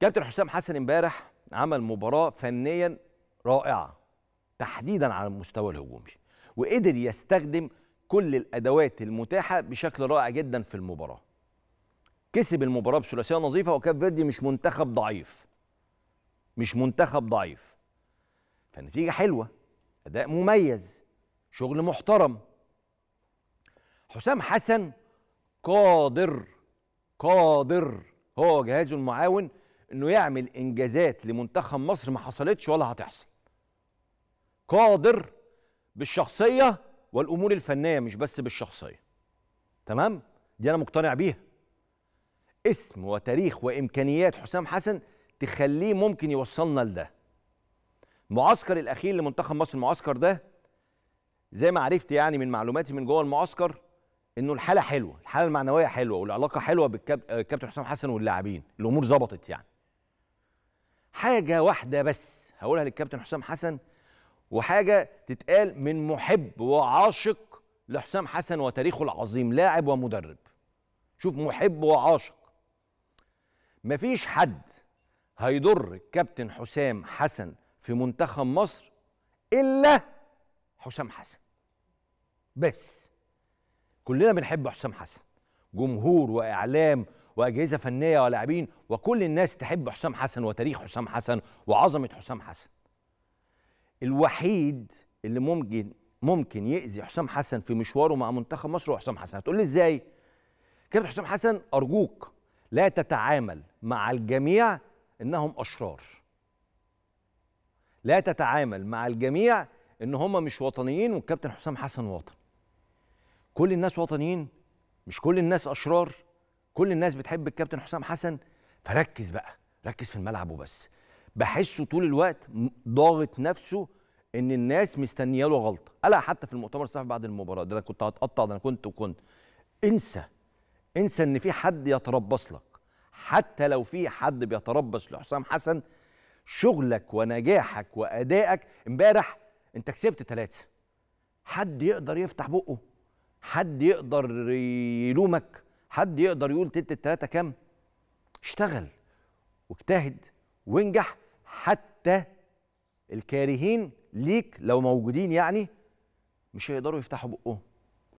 كابتن حسام حسن امبارح عمل مباراه فنيا رائعه تحديدا على المستوى الهجومي وقدر يستخدم كل الادوات المتاحه بشكل رائع جدا في المباراه كسب المباراه بثلاثيه نظيفه وكاب فيردي مش منتخب ضعيف مش منتخب ضعيف فالنتيجه حلوه اداء مميز شغل محترم حسام حسن قادر قادر هو جهازه المعاون انه يعمل انجازات لمنتخب مصر ما حصلتش ولا هتحصل قادر بالشخصيه والامور الفنيه مش بس بالشخصيه تمام دي انا مقتنع بيها اسم وتاريخ وامكانيات حسام حسن تخليه ممكن يوصلنا لده المعسكر الاخير لمنتخب مصر المعسكر ده زي ما عرفت يعني من معلوماتي من جوه المعسكر انه الحاله حلوه الحاله المعنويه حلوه والعلاقه حلوه بالكابتن آه، حسام حسن واللاعبين الامور ظبطت يعني حاجه واحده بس هقولها للكابتن حسام حسن وحاجه تتقال من محب وعاشق لحسام حسن وتاريخه العظيم لاعب ومدرب شوف محب وعاشق مفيش حد هيضر الكابتن حسام حسن في منتخب مصر الا حسام حسن بس كلنا بنحب حسام حسن جمهور واعلام واجهزه فنيه ولاعبين وكل الناس تحب حسام حسن وتاريخ حسام حسن وعظمه حسام حسن الوحيد اللي ممكن ممكن يأذي حسام حسن في مشواره مع منتخب مصر هو حسام حسن هتقول لي ازاي كابتن حسام حسن ارجوك لا تتعامل مع الجميع انهم اشرار لا تتعامل مع الجميع ان هم مش وطنيين والكابتن حسام حسن وطن كل الناس وطنيين مش كل الناس اشرار كل الناس بتحب الكابتن حسام حسن فركز بقى ركز في الملعب وبس بحسه طول الوقت ضاغط نفسه ان الناس مستنيه له غلطه الا حتى في المؤتمر الصحفي بعد المباراه ده انا كنت هتقطع ده انا كنت وكنت انسى انسى ان في حد يتربص لك حتى لو في حد بيتربص لحسام حسن شغلك ونجاحك وادائك امبارح انت كسبت ثلاثه حد يقدر يفتح بقه حد يقدر يلومك حد يقدر يقول تلت التلاتة كام اشتغل واجتهد وانجح حتى الكارهين ليك لو موجودين يعني مش هيقدروا يفتحوا بقهم